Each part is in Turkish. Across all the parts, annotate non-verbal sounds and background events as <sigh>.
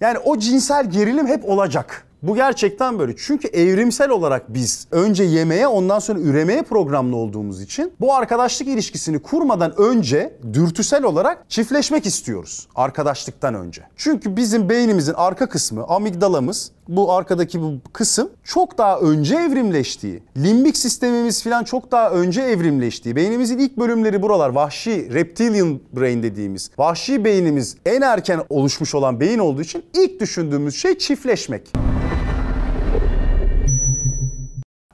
Yani o cinsel gerilim hep olacak. Bu gerçekten böyle. Çünkü evrimsel olarak biz önce yemeye ondan sonra üremeye programlı olduğumuz için bu arkadaşlık ilişkisini kurmadan önce dürtüsel olarak çiftleşmek istiyoruz arkadaşlıktan önce. Çünkü bizim beynimizin arka kısmı amigdalamız bu arkadaki bu kısım çok daha önce evrimleştiği, limbik sistemimiz falan çok daha önce evrimleştiği, beynimizin ilk bölümleri buralar vahşi reptilian brain dediğimiz, vahşi beynimiz en erken oluşmuş olan beyin olduğu için ilk düşündüğümüz şey çiftleşmek.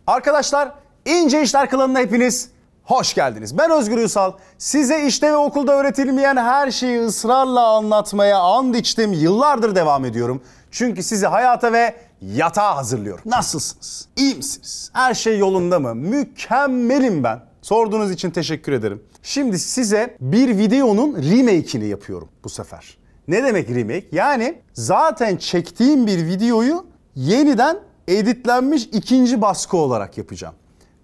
Arkadaşlar ince işler Klanı'na hepiniz hoş geldiniz. Ben Özgür Ünsal. Size işte ve okulda öğretilmeyen her şeyi ısrarla anlatmaya and içtim. Yıllardır devam ediyorum. Çünkü sizi hayata ve yatağa hazırlıyorum. Nasılsınız? İyi misiniz? Her şey yolunda mı? Mükemmelim ben. Sorduğunuz için teşekkür ederim. Şimdi size bir videonun remake'ini yapıyorum bu sefer. Ne demek remake? Yani zaten çektiğim bir videoyu yeniden editlenmiş ikinci baskı olarak yapacağım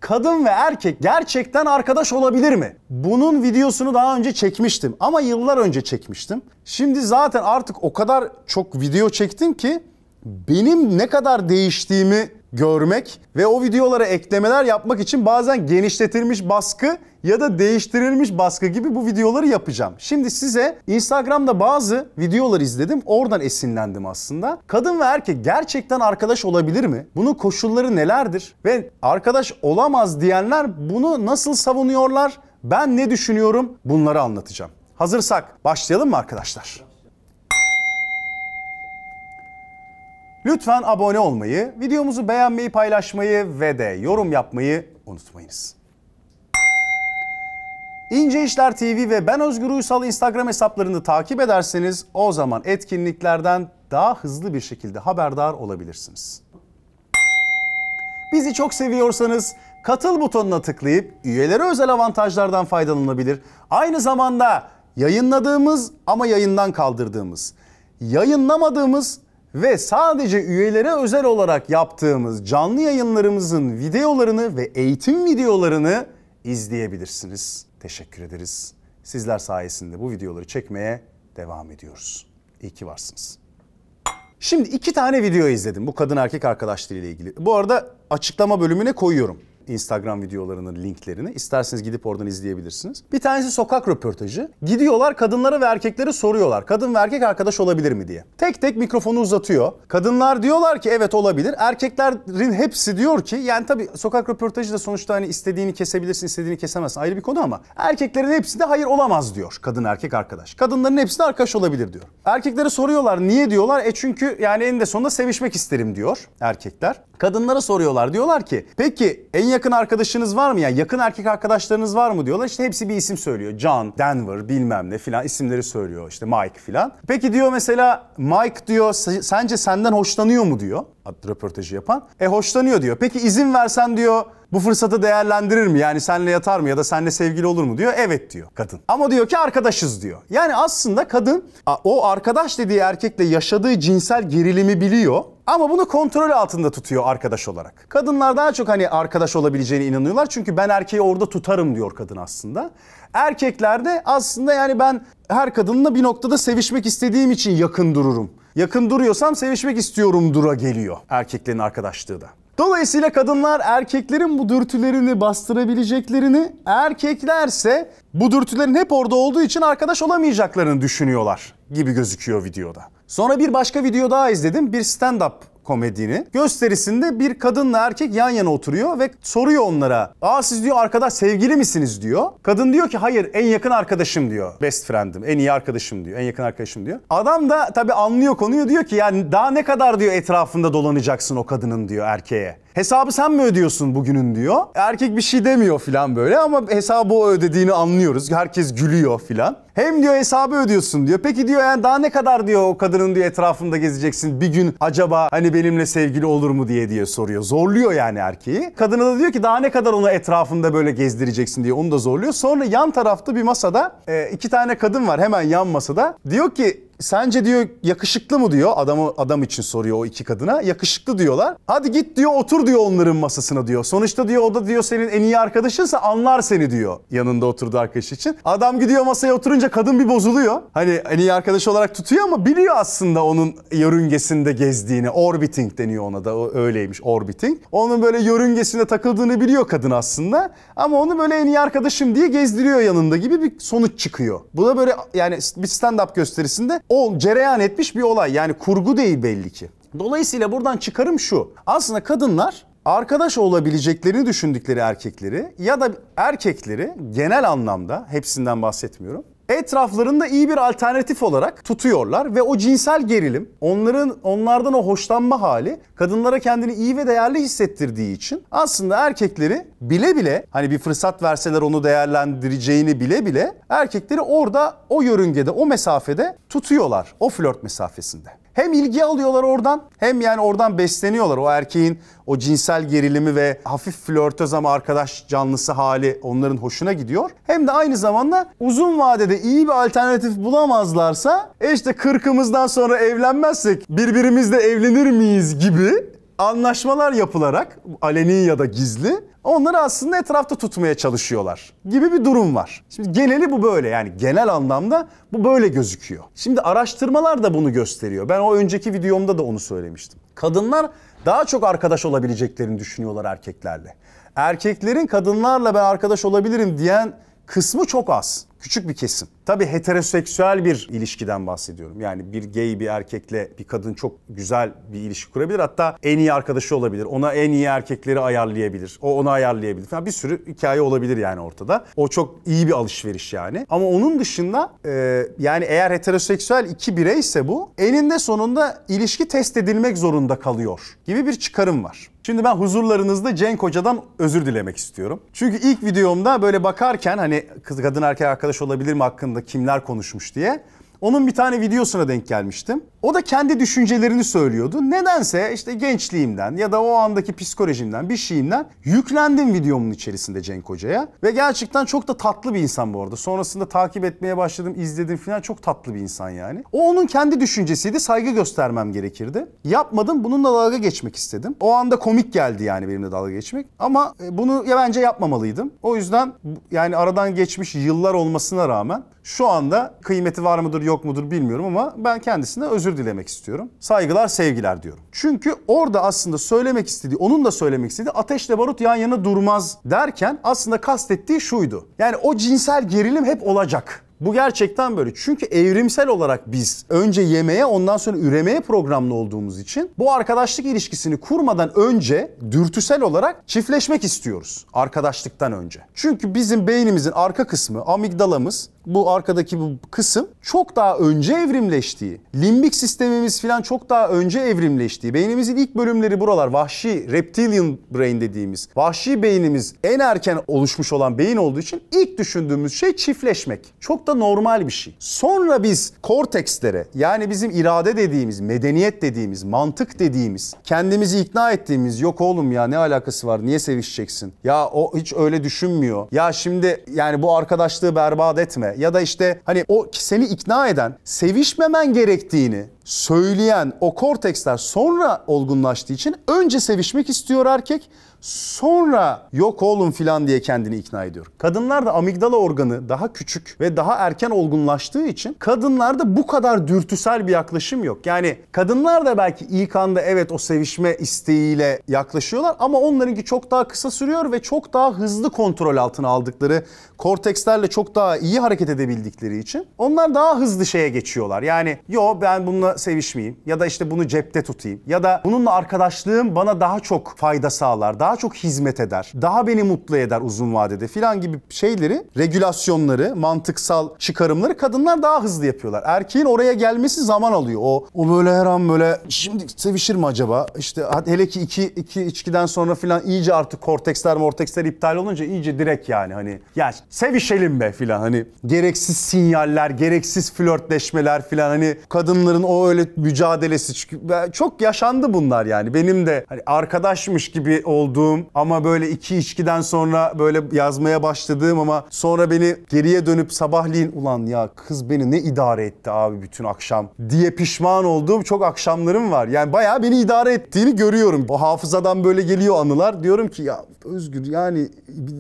kadın ve erkek gerçekten arkadaş olabilir mi? Bunun videosunu daha önce çekmiştim ama yıllar önce çekmiştim. Şimdi zaten artık o kadar çok video çektim ki benim ne kadar değiştiğimi görmek ve o videolara eklemeler yapmak için bazen genişletilmiş baskı ya da değiştirilmiş baskı gibi bu videoları yapacağım. Şimdi size Instagram'da bazı videolar izledim. Oradan esinlendim aslında. Kadın ve erkek gerçekten arkadaş olabilir mi? Bunun koşulları nelerdir? Ve arkadaş olamaz diyenler bunu nasıl savunuyorlar? Ben ne düşünüyorum? Bunları anlatacağım. Hazırsak başlayalım mı arkadaşlar? Lütfen abone olmayı, videomuzu beğenmeyi, paylaşmayı ve de yorum yapmayı unutmayınız. İnce İşler TV ve Ben Özgür Uysal Instagram hesaplarını takip ederseniz o zaman etkinliklerden daha hızlı bir şekilde haberdar olabilirsiniz. Bizi çok seviyorsanız katıl butonuna tıklayıp üyelere özel avantajlardan faydalanabilir. Aynı zamanda yayınladığımız ama yayından kaldırdığımız, yayınlamadığımız ve sadece üyelere özel olarak yaptığımız canlı yayınlarımızın videolarını ve eğitim videolarını izleyebilirsiniz. Teşekkür ederiz. Sizler sayesinde bu videoları çekmeye devam ediyoruz. İyi ki varsınız. Şimdi iki tane video izledim bu kadın erkek arkadaşlarıyla ilgili. Bu arada açıklama bölümüne koyuyorum. Instagram videolarının linklerini. İsterseniz gidip oradan izleyebilirsiniz. Bir tanesi sokak röportajı. Gidiyorlar kadınlara ve erkeklere soruyorlar. Kadın ve erkek arkadaş olabilir mi diye. Tek tek mikrofonu uzatıyor. Kadınlar diyorlar ki evet olabilir. Erkeklerin hepsi diyor ki yani tabii sokak röportajı da sonuçta hani istediğini kesebilirsin, istediğini kesemezsin. Ayrı bir konu ama erkeklerin hepsi de hayır olamaz diyor kadın erkek arkadaş. Kadınların hepsi de arkadaş olabilir diyor. Erkeklere soruyorlar niye diyorlar? E çünkü yani eninde sonunda sevişmek isterim diyor erkekler. Kadınlara soruyorlar diyorlar ki peki en yakın arkadaşınız var mı? Yani yakın erkek arkadaşlarınız var mı diyorlar. İşte hepsi bir isim söylüyor. John, Denver bilmem ne filan isimleri söylüyor. İşte Mike filan. Peki diyor mesela Mike diyor sence senden hoşlanıyor mu diyor röportajı yapan. E hoşlanıyor diyor. Peki izin versen diyor bu fırsatı değerlendirir mi? Yani senle yatar mı ya da senle sevgili olur mu diyor. Evet diyor kadın. Ama diyor ki arkadaşız diyor. Yani aslında kadın o arkadaş dediği erkekle yaşadığı cinsel gerilimi biliyor. Ama bunu kontrol altında tutuyor arkadaş olarak. Kadınlar daha çok hani arkadaş olabileceğine inanıyorlar. Çünkü ben erkeği orada tutarım diyor kadın aslında. Erkeklerde aslında yani ben her kadınla bir noktada sevişmek istediğim için yakın dururum. Yakın duruyorsam sevişmek istiyorum dura geliyor erkeklerin arkadaşlığı da. Dolayısıyla kadınlar erkeklerin bu dürtülerini bastırabileceklerini, erkeklerse bu dürtülerin hep orada olduğu için arkadaş olamayacaklarını düşünüyorlar gibi gözüküyor videoda. Sonra bir başka video daha izledim. Bir stand-up komedini. Gösterisinde bir kadınla erkek yan yana oturuyor ve soruyor onlara. Aa siz diyor arkadaş sevgili misiniz diyor. Kadın diyor ki hayır en yakın arkadaşım diyor. Best friend'im, en iyi arkadaşım diyor. En yakın arkadaşım diyor. Adam da tabii anlıyor konuyu diyor ki yani daha ne kadar diyor etrafında dolanacaksın o kadının diyor erkeğe. Hesabı sen mi ödüyorsun bugünün diyor. Erkek bir şey demiyor filan böyle ama hesabı o ödediğini anlıyoruz. Herkes gülüyor filan. Hem diyor hesabı ödüyorsun diyor. Peki diyor yani daha ne kadar diyor o kadının diyor etrafında gezeceksin. Bir gün acaba hani benimle sevgili olur mu diye diye soruyor. Zorluyor yani erkeği. Kadına da diyor ki daha ne kadar onu etrafında böyle gezdireceksin diye onu da zorluyor. Sonra yan tarafta bir masada e, iki tane kadın var hemen yan masada. Diyor ki sence diyor yakışıklı mı diyor adamı adam için soruyor o iki kadına yakışıklı diyorlar. Hadi git diyor otur diyor onların masasına diyor. Sonuçta diyor o da diyor senin en iyi arkadaşınsa anlar seni diyor yanında oturduğu arkadaş için. Adam gidiyor masaya oturunca kadın bir bozuluyor. Hani en iyi arkadaş olarak tutuyor ama biliyor aslında onun yörüngesinde gezdiğini. Orbiting deniyor ona da o öyleymiş orbiting. Onun böyle yörüngesinde takıldığını biliyor kadın aslında. Ama onu böyle en iyi arkadaşım diye gezdiriyor yanında gibi bir sonuç çıkıyor. Bu da böyle yani bir stand-up gösterisinde o cereyan etmiş bir olay. Yani kurgu değil belli ki. Dolayısıyla buradan çıkarım şu. Aslında kadınlar arkadaş olabileceklerini düşündükleri erkekleri ya da erkekleri genel anlamda hepsinden bahsetmiyorum etraflarında iyi bir alternatif olarak tutuyorlar ve o cinsel gerilim onların onlardan o hoşlanma hali kadınlara kendini iyi ve değerli hissettirdiği için aslında erkekleri bile bile hani bir fırsat verseler onu değerlendireceğini bile bile erkekleri orada o yörüngede o mesafede tutuyorlar o flört mesafesinde. Hem ilgi alıyorlar oradan hem yani oradan besleniyorlar. O erkeğin o cinsel gerilimi ve hafif flörtöz ama arkadaş canlısı hali onların hoşuna gidiyor. Hem de aynı zamanda uzun vadede iyi bir alternatif bulamazlarsa e işte kırkımızdan sonra evlenmezsek birbirimizle evlenir miyiz gibi anlaşmalar yapılarak aleni ya da gizli Onları aslında etrafta tutmaya çalışıyorlar gibi bir durum var. Şimdi geneli bu böyle yani genel anlamda bu böyle gözüküyor. Şimdi araştırmalar da bunu gösteriyor. Ben o önceki videomda da onu söylemiştim. Kadınlar daha çok arkadaş olabileceklerini düşünüyorlar erkeklerle. Erkeklerin kadınlarla ben arkadaş olabilirim diyen kısmı çok az. Küçük bir kesim. Tabii heteroseksüel bir ilişkiden bahsediyorum. Yani bir gay bir erkekle bir kadın çok güzel bir ilişki kurabilir. Hatta en iyi arkadaşı olabilir. Ona en iyi erkekleri ayarlayabilir. O onu ayarlayabilir. Falan. Bir sürü hikaye olabilir yani ortada. O çok iyi bir alışveriş yani. Ama onun dışında e, yani eğer heteroseksüel iki birey ise bu eninde sonunda ilişki test edilmek zorunda kalıyor gibi bir çıkarım var. Şimdi ben huzurlarınızda Cenk Hoca'dan özür dilemek istiyorum. Çünkü ilk videomda böyle bakarken hani kız kadın erkek arkadaş olabilir mi hakkında kimler konuşmuş diye onun bir tane videosuna denk gelmiştim. O da kendi düşüncelerini söylüyordu. Nedense işte gençliğimden ya da o andaki psikolojimden bir şeyimden yüklendim videomun içerisinde Cenk Hoca'ya. Ve gerçekten çok da tatlı bir insan bu arada. Sonrasında takip etmeye başladım, izledim falan çok tatlı bir insan yani. O onun kendi düşüncesiydi. Saygı göstermem gerekirdi. Yapmadım. Bununla dalga geçmek istedim. O anda komik geldi yani benimle dalga geçmek. Ama e, bunu ya bence yapmamalıydım. O yüzden yani aradan geçmiş yıllar olmasına rağmen şu anda kıymeti var mıdır yok mudur bilmiyorum ama ben kendisine özür özür dilemek istiyorum. Saygılar, sevgiler diyorum. Çünkü orada aslında söylemek istediği, onun da söylemek istediği ateşle barut yan yana durmaz derken aslında kastettiği şuydu. Yani o cinsel gerilim hep olacak. Bu gerçekten böyle. Çünkü evrimsel olarak biz önce yemeye ondan sonra üremeye programlı olduğumuz için bu arkadaşlık ilişkisini kurmadan önce dürtüsel olarak çiftleşmek istiyoruz arkadaşlıktan önce. Çünkü bizim beynimizin arka kısmı amigdalamız bu arkadaki bu kısım çok daha önce evrimleştiği, limbik sistemimiz falan çok daha önce evrimleştiği, beynimizin ilk bölümleri buralar vahşi reptilian brain dediğimiz, vahşi beynimiz en erken oluşmuş olan beyin olduğu için ilk düşündüğümüz şey çiftleşmek. Çok da normal bir şey. Sonra biz kortekslere yani bizim irade dediğimiz, medeniyet dediğimiz, mantık dediğimiz, kendimizi ikna ettiğimiz yok oğlum ya ne alakası var niye sevişeceksin? Ya o hiç öyle düşünmüyor. Ya şimdi yani bu arkadaşlığı berbat etme ya da işte hani o seni ikna eden, sevişmemen gerektiğini söyleyen o korteksler sonra olgunlaştığı için önce sevişmek istiyor erkek Sonra yok oğlum filan diye kendini ikna ediyor. Kadınlarda amigdala organı daha küçük ve daha erken olgunlaştığı için kadınlarda bu kadar dürtüsel bir yaklaşım yok. Yani kadınlar da belki ilk anda evet o sevişme isteğiyle yaklaşıyorlar ama onlarınki çok daha kısa sürüyor ve çok daha hızlı kontrol altına aldıkları kortekslerle çok daha iyi hareket edebildikleri için onlar daha hızlı şeye geçiyorlar. Yani yo ben bununla sevişmeyeyim ya da işte bunu cepte tutayım ya da bununla arkadaşlığım bana daha çok fayda sağlar. Daha daha çok hizmet eder, daha beni mutlu eder uzun vadede filan gibi şeyleri, regülasyonları, mantıksal çıkarımları kadınlar daha hızlı yapıyorlar. Erkeğin oraya gelmesi zaman alıyor. O o böyle her an böyle şimdi sevişir mi acaba? İşte hele ki iki, iki içkiden sonra filan iyice artık korteksler morteksler iptal olunca iyice direkt yani hani ya sevişelim be filan hani gereksiz sinyaller, gereksiz flörtleşmeler filan hani kadınların o öyle mücadelesi çünkü çok yaşandı bunlar yani. Benim de hani arkadaşmış gibi olduğu olduğum ama böyle iki içkiden sonra böyle yazmaya başladığım ama sonra beni geriye dönüp sabahleyin ulan ya kız beni ne idare etti abi bütün akşam diye pişman olduğum çok akşamlarım var. Yani bayağı beni idare ettiğini görüyorum. Bu hafızadan böyle geliyor anılar. Diyorum ki ya Özgür yani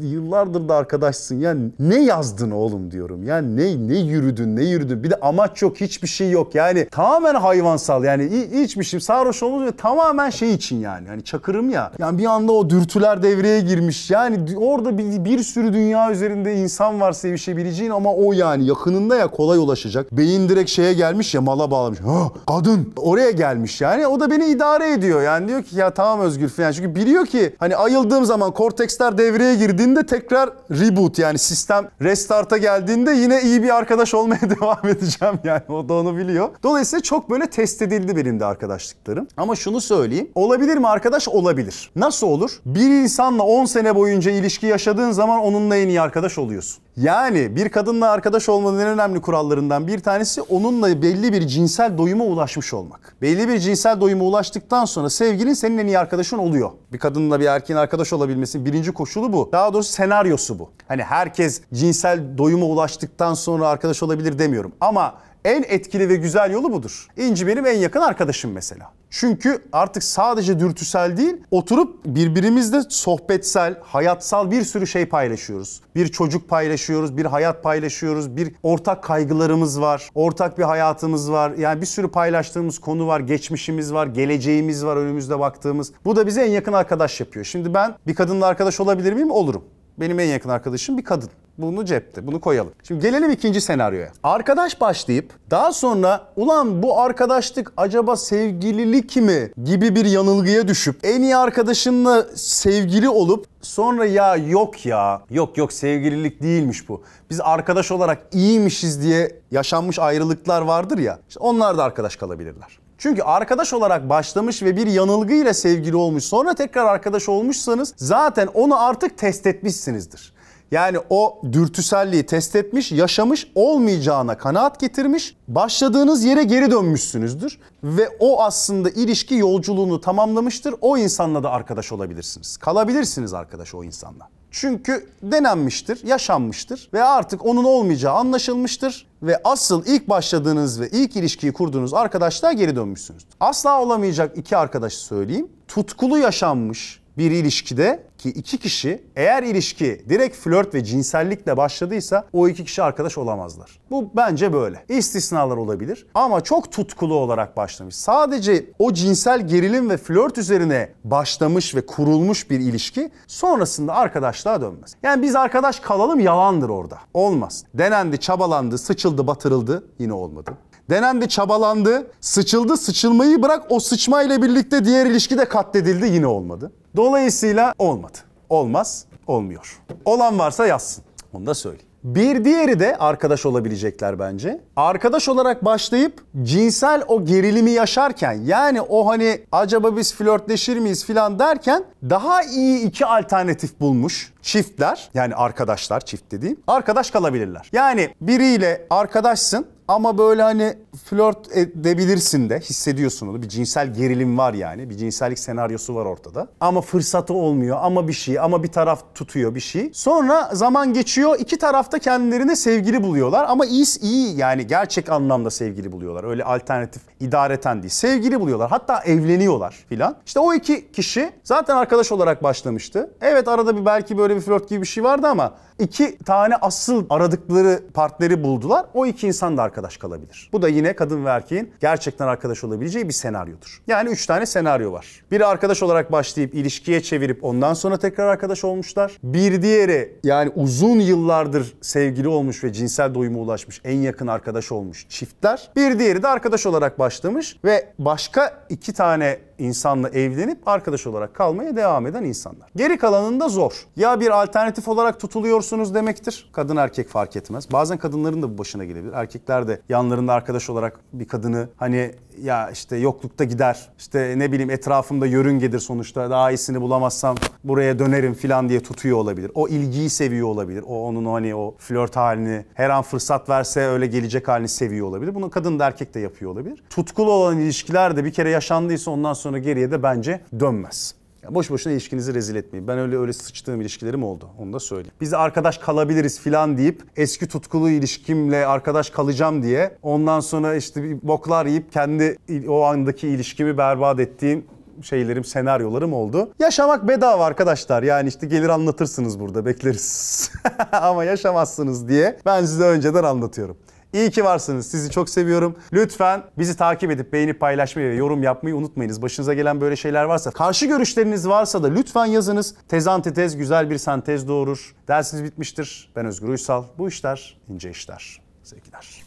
yıllardır da arkadaşsın. Yani ne yazdın oğlum diyorum. Yani ne ne yürüdün ne yürüdün. Bir de amaç yok hiçbir şey yok. Yani tamamen hayvansal yani içmişim şey. sarhoş olmuş ve tamamen şey için yani. yani çakırım ya. Yani bir anda o dürtüler devreye girmiş. Yani orada bir, bir sürü dünya üzerinde insan var sevişebileceğin ama o yani yakınında ya kolay ulaşacak. Beyin direkt şeye gelmiş ya mala bağlamış. Ha, kadın oraya gelmiş yani. O da beni idare ediyor. Yani diyor ki ya tamam Özgür falan. Çünkü biliyor ki hani ayıldığım zaman korteksler devreye girdiğinde tekrar reboot yani sistem restart'a geldiğinde yine iyi bir arkadaş <laughs> olmaya devam edeceğim yani. O da onu biliyor. Dolayısıyla çok böyle test edildi benim de arkadaşlıklarım. Ama şunu söyleyeyim. Olabilir mi arkadaş? Olabilir. Nasıl olur? Bir insanla 10 sene boyunca ilişki yaşadığın zaman onunla en iyi arkadaş oluyorsun. Yani bir kadınla arkadaş olmanın en önemli kurallarından bir tanesi onunla belli bir cinsel doyuma ulaşmış olmak. Belli bir cinsel doyuma ulaştıktan sonra sevgilin senin en iyi arkadaşın oluyor. Bir kadınla bir erkeğin arkadaş olabilmesinin birinci koşulu bu. Daha doğrusu senaryosu bu. Hani herkes cinsel doyuma ulaştıktan sonra arkadaş olabilir demiyorum. Ama en etkili ve güzel yolu budur. İnci benim en yakın arkadaşım mesela. Çünkü artık sadece dürtüsel değil, oturup birbirimizle sohbetsel, hayatsal bir sürü şey paylaşıyoruz. Bir çocuk paylaşıyoruz, bir hayat paylaşıyoruz, bir ortak kaygılarımız var, ortak bir hayatımız var. Yani bir sürü paylaştığımız konu var, geçmişimiz var, geleceğimiz var önümüzde baktığımız. Bu da bizi en yakın arkadaş yapıyor. Şimdi ben bir kadınla arkadaş olabilir miyim? Olurum. Benim en yakın arkadaşım bir kadın. Bunu cepte, bunu koyalım. Şimdi gelelim ikinci senaryoya. Arkadaş başlayıp daha sonra ulan bu arkadaşlık acaba sevgililik mi gibi bir yanılgıya düşüp en iyi arkadaşınla sevgili olup sonra ya yok ya yok yok sevgililik değilmiş bu. Biz arkadaş olarak iyiymişiz diye yaşanmış ayrılıklar vardır ya. İşte onlar da arkadaş kalabilirler. Çünkü arkadaş olarak başlamış ve bir yanılgı sevgili olmuş sonra tekrar arkadaş olmuşsanız zaten onu artık test etmişsinizdir. Yani o dürtüselliği test etmiş, yaşamış, olmayacağına kanaat getirmiş, başladığınız yere geri dönmüşsünüzdür ve o aslında ilişki yolculuğunu tamamlamıştır. O insanla da arkadaş olabilirsiniz. Kalabilirsiniz arkadaş o insanla. Çünkü denenmiştir, yaşanmıştır ve artık onun olmayacağı anlaşılmıştır ve asıl ilk başladığınız ve ilk ilişkiyi kurduğunuz arkadaşlığa geri dönmüşsünüz. Asla olamayacak iki arkadaşı söyleyeyim. Tutkulu yaşanmış, bir ilişkide ki iki kişi eğer ilişki direkt flört ve cinsellikle başladıysa o iki kişi arkadaş olamazlar. Bu bence böyle. İstisnalar olabilir ama çok tutkulu olarak başlamış. Sadece o cinsel gerilim ve flört üzerine başlamış ve kurulmuş bir ilişki sonrasında arkadaşlığa dönmez. Yani biz arkadaş kalalım yalandır orada. Olmaz. Denendi, çabalandı, sıçıldı, batırıldı yine olmadı. Denendi, çabalandı, sıçıldı, sıçılmayı bırak o sıçma ile birlikte diğer ilişki de katledildi yine olmadı. Dolayısıyla olmadı. Olmaz, olmuyor. Olan varsa yazsın. Onu da söyleyeyim. Bir diğeri de arkadaş olabilecekler bence. Arkadaş olarak başlayıp cinsel o gerilimi yaşarken yani o hani acaba biz flörtleşir miyiz filan derken daha iyi iki alternatif bulmuş çiftler yani arkadaşlar çift dediğim arkadaş kalabilirler. Yani biriyle arkadaşsın ama böyle hani flört edebilirsin de hissediyorsun onu. Bir cinsel gerilim var yani. Bir cinsellik senaryosu var ortada. Ama fırsatı olmuyor ama bir şey ama bir taraf tutuyor bir şey. Sonra zaman geçiyor. iki tarafta kendilerine sevgili buluyorlar ama iyi iyi yani gerçek anlamda sevgili buluyorlar. Öyle alternatif idareten değil. Sevgili buluyorlar. Hatta evleniyorlar filan. İşte o iki kişi zaten arkadaş olarak başlamıştı. Evet arada bir belki böyle bir flört gibi bir şey vardı ama iki tane asıl aradıkları partneri buldular. O iki insan da arkadaş kalabilir. Bu da yine yine kadın ve erkeğin gerçekten arkadaş olabileceği bir senaryodur. Yani 3 tane senaryo var. Biri arkadaş olarak başlayıp ilişkiye çevirip ondan sonra tekrar arkadaş olmuşlar. Bir diğeri yani uzun yıllardır sevgili olmuş ve cinsel doyuma ulaşmış en yakın arkadaş olmuş çiftler. Bir diğeri de arkadaş olarak başlamış ve başka iki tane insanla evlenip arkadaş olarak kalmaya devam eden insanlar. Geri kalanında zor. Ya bir alternatif olarak tutuluyorsunuz demektir. Kadın erkek fark etmez. Bazen kadınların da bu başına gelebilir. Erkekler de yanlarında arkadaş olarak bir kadını hani ya işte yoklukta gider. İşte ne bileyim etrafımda yörüngedir sonuçta. Daha iyisini bulamazsam buraya dönerim falan diye tutuyor olabilir. O ilgiyi seviyor olabilir. O onun hani o flört halini her an fırsat verse öyle gelecek halini seviyor olabilir. Bunu kadın da erkek de yapıyor olabilir. Tutkulu olan ilişkiler de bir kere yaşandıysa ondan sonra sonra geriye de bence dönmez. Ya boş boşuna ilişkinizi rezil etmeyin. Ben öyle öyle sıçtığım ilişkilerim oldu. Onu da söyleyeyim. Biz arkadaş kalabiliriz filan deyip eski tutkulu ilişkimle arkadaş kalacağım diye ondan sonra işte bir boklar yiyip kendi o andaki ilişkimi berbat ettiğim şeylerim, senaryolarım oldu. Yaşamak bedava arkadaşlar. Yani işte gelir anlatırsınız burada bekleriz. <laughs> Ama yaşamazsınız diye ben size önceden anlatıyorum. İyi ki varsınız. Sizi çok seviyorum. Lütfen bizi takip edip beğenip paylaşmayı ve yorum yapmayı unutmayınız. Başınıza gelen böyle şeyler varsa, karşı görüşleriniz varsa da lütfen yazınız. Tez antitez güzel bir sentez doğurur. Dersiniz bitmiştir. Ben Özgür Uysal. Bu işler ince işler. Sevgiler.